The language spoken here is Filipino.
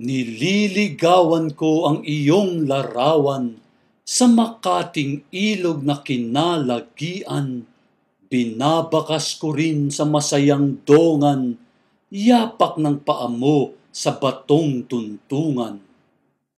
Nililigawan ko ang iyong larawan sa makating ilog na kinalagian. Binabakas ko rin sa masayang dongan, yapak ng paa mo sa batong tuntungan.